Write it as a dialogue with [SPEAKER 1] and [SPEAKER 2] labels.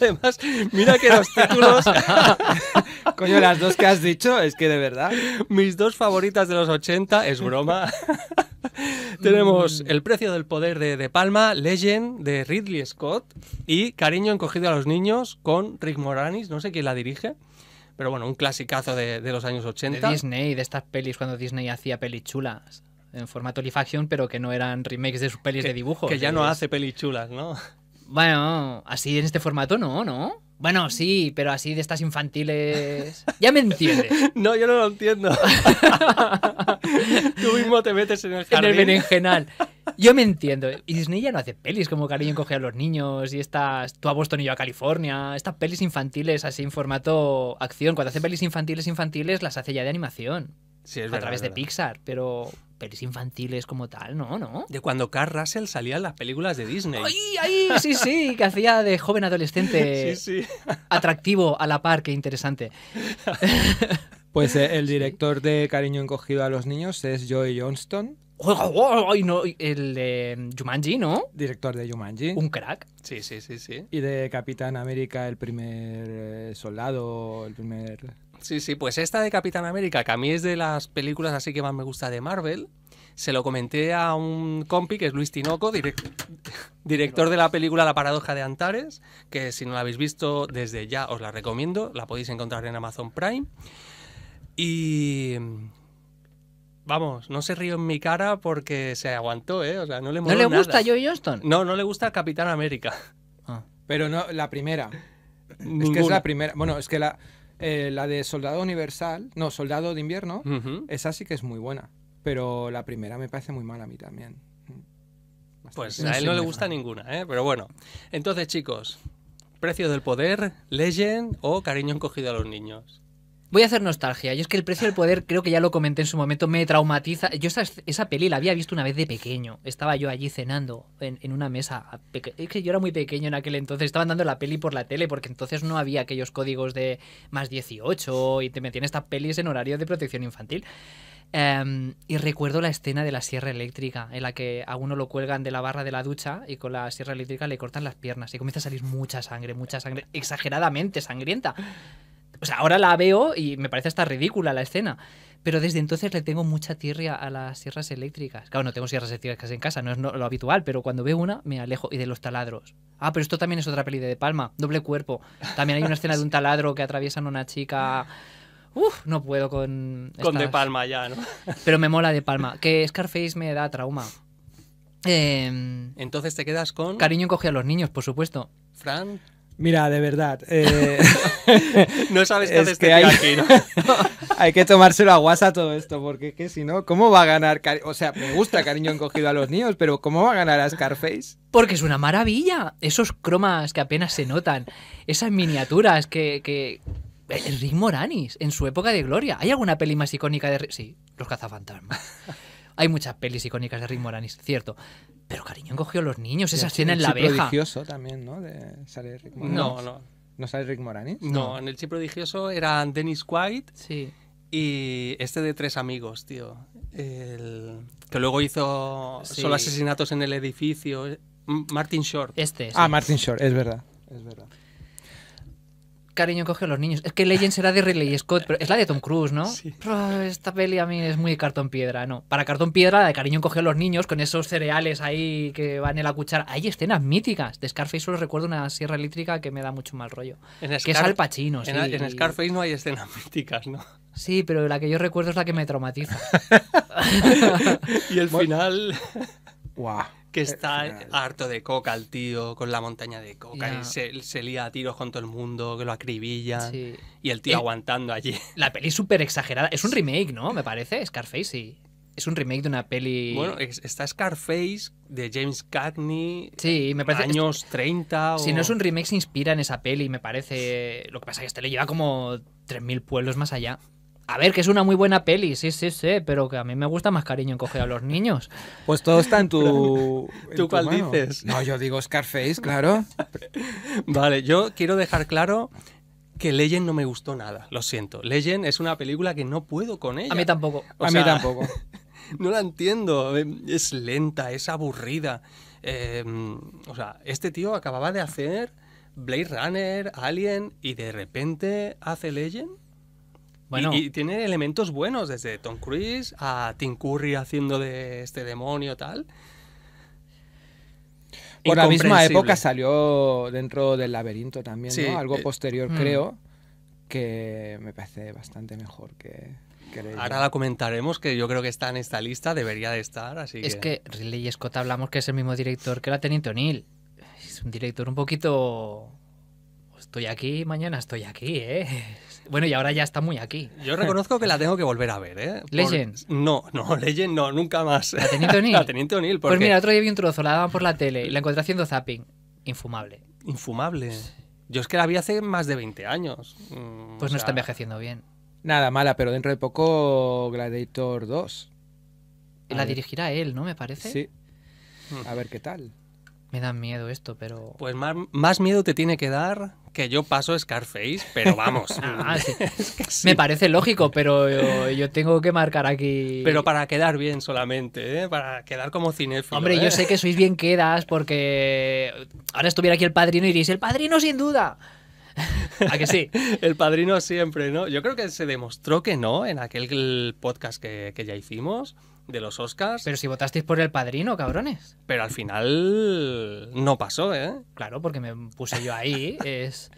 [SPEAKER 1] Además, mira que los títulos. Coño, las dos que has dicho, es que de verdad. Mis dos favoritas de los 80, es broma. Tenemos mm. El precio del poder de, Palma, Legend de Ridley Scott y Cariño encogido a los niños con Rick Moranis, no sé quién la dirige pero bueno, un clasicazo de, los años
[SPEAKER 2] 80. De Disney, de estas pelis cuando Disney hacía pelis chulas en formato live pero que no eran remakes de sus pelis de dibujo. Que ya no hace pelis chulas, ¿no? Bueno, así en este formato no, ¿no? Bueno, sí, pero así de estas infantiles. Ya me entiendes. No,
[SPEAKER 1] yo no lo entiendo. Tú mismo te metes en el jardín. En el
[SPEAKER 2] berenjenal. Yo me entiendo. Y Disney ya no hace pelis como Cariño coge a los niños y estas Tú a Boston y yo a California. Estas pelis infantiles así en formato acción. Cuando hace pelis infantiles infantiles las hace ya de animación a través de Pixar, pero pelis infantiles como tal, no, no. De cuando Carl Russell salía en las películas de Disney. ¡Ay, ay! Sí, sí, que hacía de joven adolescente sí, sí. atractivo a la par, que interesante.
[SPEAKER 1] Pues eh, el director de Cariño Encogido a los Niños es Joey Johnston.
[SPEAKER 2] Y no, el de Jumanji, ¿no? Director de Yumanji. Un crack. Sí, sí, sí, sí. Y de Capitán
[SPEAKER 1] América, el primer eh, soldado, el primer... Sí, sí, pues esta de Capitán América, que a mí es de las películas así que más me gusta de Marvel, se lo comenté a un compi que es Luis Tinoco, director de la película La paradoja de Antares, que si no la habéis visto desde ya os la recomiendo, la podéis encontrar en Amazon Prime. Y vamos, no se rió en mi cara porque se aguantó, ¿eh? O sea, no le ¿No le gusta yo y Johnston? No, no le gusta Capitán América. Ah. Pero no, la primera. Es que es la primera. Bueno, es que eh, la, de Soldado Universal, no, Soldado de Invierno, esa sí que es muy buena. Pero la primera me parece muy mala a mí también. Pues a él no le gusta ninguna, ¿eh? Pero bueno. Entonces, chicos, Precio del Poder, Legend o Cariño encogido a los niños.
[SPEAKER 2] Voy a hacer nostalgia. Yo es que el precio del poder, creo que ya lo comenté en su momento, me traumatiza. Yo esa, peli la había visto una vez de pequeño. Estaba yo allí cenando en, una mesa. Es que yo era muy pequeño en aquel entonces. Estaban dando la peli por la tele porque entonces no había aquellos códigos de más 18 y te metían estas pelis en horario de protección infantil. Em, y recuerdo la escena de la sierra eléctrica, en la que a uno lo cuelgan de la barra de la ducha y con la sierra eléctrica le cortan las piernas y comienza a salir mucha sangre, mucha sangre, exageradamente sangrienta. O sea, ahora la veo y me parece hasta ridícula la escena. Pero desde entonces le tengo mucha tierra a las sierras eléctricas. Claro, no tengo sierras eléctricas en casa, no es lo habitual, pero cuando veo una me alejo. Y de los taladros. Ah, pero esto también es otra peli de De Palma, doble cuerpo. También hay una escena de un taladro que atraviesan una chica. Uf, no puedo con. Con De Palma
[SPEAKER 1] ya, ¿no?
[SPEAKER 2] Pero me mola De Palma. Que Scarface me da trauma. Em, entonces te quedas con. Cariño encogido a los niños, por supuesto. Fran. Mira, de verdad. Eh, no sabes qué es que este hay... aquí, hay
[SPEAKER 1] que tomárselo a guasa todo esto, porque es si no, ¿cómo va a ganar? O sea, me gusta cariño encogido a los niños, pero ¿cómo va a ganar a Scarface?
[SPEAKER 2] Porque es una maravilla. Esos cromas que apenas se notan, esas miniaturas que. que... Rick Moranis, en su época de gloria. ¿Hay alguna peli más icónica de. Sí, Los Cazafantasmas. hay muchas pelis icónicas de Rick Moranis, cierto. Pero cariño, cogió a los niños, esa escena en la abeja. prodigioso también, ¿no?
[SPEAKER 1] No, no. ¿No sale Rick Moranis? No, en el chip prodigioso eran Dennis White y este de Tres Amigos, tío. El, que luego hizo solo asesinatos en el edificio. Martin Short. Este. Ah, sí. Ah, Martin Short, es verdad. Es verdad
[SPEAKER 2] cariño coge a los niños. Es que Legends era de Ridley Scott, pero es la de Tom Cruise, ¿no? Sí. esta peli a mí es muy cartón piedra, ¿no? Para cartón piedra, la de cariño coge a los niños con esos cereales ahí que van en la cuchara. Hay escenas míticas. De Scarface solo recuerdo una sierra eléctrica que me da mucho mal rollo. que es Al Pacino, sí. en, Scarface
[SPEAKER 1] no hay escenas míticas, ¿no?
[SPEAKER 2] Sí, pero la que yo recuerdo es la que me traumatiza. y el final
[SPEAKER 1] que está harto de coca el tío, con la montaña de coca, y se, lía a tiros con todo el mundo, que lo acribilla y el tío eh, aguantando allí. La peli
[SPEAKER 2] es súper exagerada, es un remake, ¿no? Me parece, Scarface, sí. Es un remake de una peli... Bueno, está Scarface de James Cagney, sí, me parece, años 30 Si no es un remake, se inspira en esa peli, me parece... Lo que pasa es que este le lleva como 3.000 pueblos más allá. A ver, que es una muy buena peli, sí, sí, sí, pero que a mí me gusta más cariño coger a los niños. Pues todo está en
[SPEAKER 1] tu. En dices? No, yo digo Scarface, claro. vale, yo quiero dejar claro que Legend no me gustó nada, lo siento. Legend es una película que no puedo con ella. A mí
[SPEAKER 2] tampoco. a mí tampoco.
[SPEAKER 1] no la entiendo, es lenta, es aburrida. Eh, o sea, este tío acababa de hacer Blade Runner, Alien y de repente hace Legend. Y, tiene elementos buenos, desde Tom Cruise a Tim Curry haciendo de este demonio tal. Por la misma época salió dentro del laberinto también, ¿no? Algo eh, posterior, mm. creo, que me parece bastante mejor que, Ahora la comentaremos, que yo creo que está en esta lista, debería de estar, así Es que,
[SPEAKER 2] Riley Ridley Scott hablamos que es el mismo director que la Teniente O'Neill. Es un director un poquito estoy aquí, mañana estoy aquí, ¿eh? Bueno, y ahora ya está muy aquí. Yo reconozco que la
[SPEAKER 1] tengo que volver a ver, ¿eh? legends No, no, Legend no, nunca más. ¿La Teniente O'Neill? La Teniente O'Neill, Pues mira, otro
[SPEAKER 2] día vi un trozo, la daban por la tele y la encontré haciendo zapping. Infumable. Infumable. Yo es que la vi hace más de 20 años. Mm, pues no está envejeciendo bien. Nada, mala, pero dentro de
[SPEAKER 1] poco Gladiator 2. La
[SPEAKER 2] dirigirá él, ¿no? Me parece. Sí. A ver qué tal. Me da miedo esto, pero... Pues más, más, miedo te tiene que dar
[SPEAKER 1] que yo paso Scarface, pero vamos. Ah, Me parece
[SPEAKER 2] lógico, pero yo, tengo que marcar aquí... Pero
[SPEAKER 1] para quedar bien solamente, ¿eh? para quedar como cinéfilo. Hombre, yo ¿eh? sé que
[SPEAKER 2] sois bien quedas porque ahora estuviera aquí el padrino y diréis, el padrino sin duda.
[SPEAKER 1] ¿A que sí? el padrino siempre, ¿no? Yo creo que se demostró que no en aquel podcast que, que ya hicimos de los
[SPEAKER 2] Oscars. Pero si votasteis por el padrino, cabrones. Pero al final no pasó, ¿eh? Claro, porque me puse yo ahí. Es.